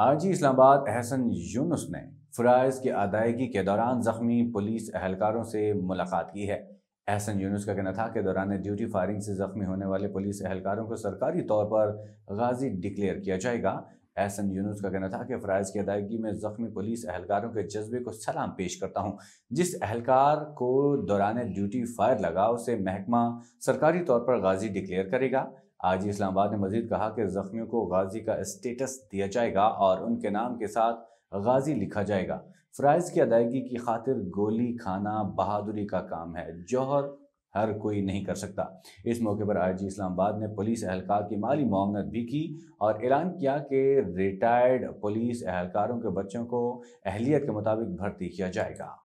RG Islamabad Ahsan Yunus ने फ़राइज़ की अदायगी के दौरान ज़ख्मी पुलिस अहलकारों से मुलाकात की है अहसन यूनुस का कहना था कि दौरान ड्यूटी फायरिंग से ज़ख्मी होने वाले पुलिस अहलकारों को सरकारी तौर पर गाजी डिक्लेयर किया जाएगा एहसन यूनुस का कहना था कि फ़राइज़ की अदायगी में ज़ख्मी पुलिस अहलकारों के जज्बे को सलाम पेश करता हूँ जिस अहलकार को दौरान ड्यूटी फायर लगा उसे महकमा सरकारी तौर पर गाजी डिक्लेयर करेगा आज इस्लामाबाद ने मजीद कहा कि जख्मियों को गाजी का स्टेटस दिया जाएगा और उनके नाम के साथ गाजी लिखा जाएगा फ्राइज की अदायगी की खातिर गोली खाना बहादुरी का काम है जौहर हर कोई नहीं कर सकता इस मौके पर आई जी इस्लामाबाद ने पुलिस एहलकार की माली मामनत भी की और ऐलान किया कि रिटायर्ड पुलिस एहलकारों के बच्चों को अहलियत के मुताबिक भर्ती किया जाएगा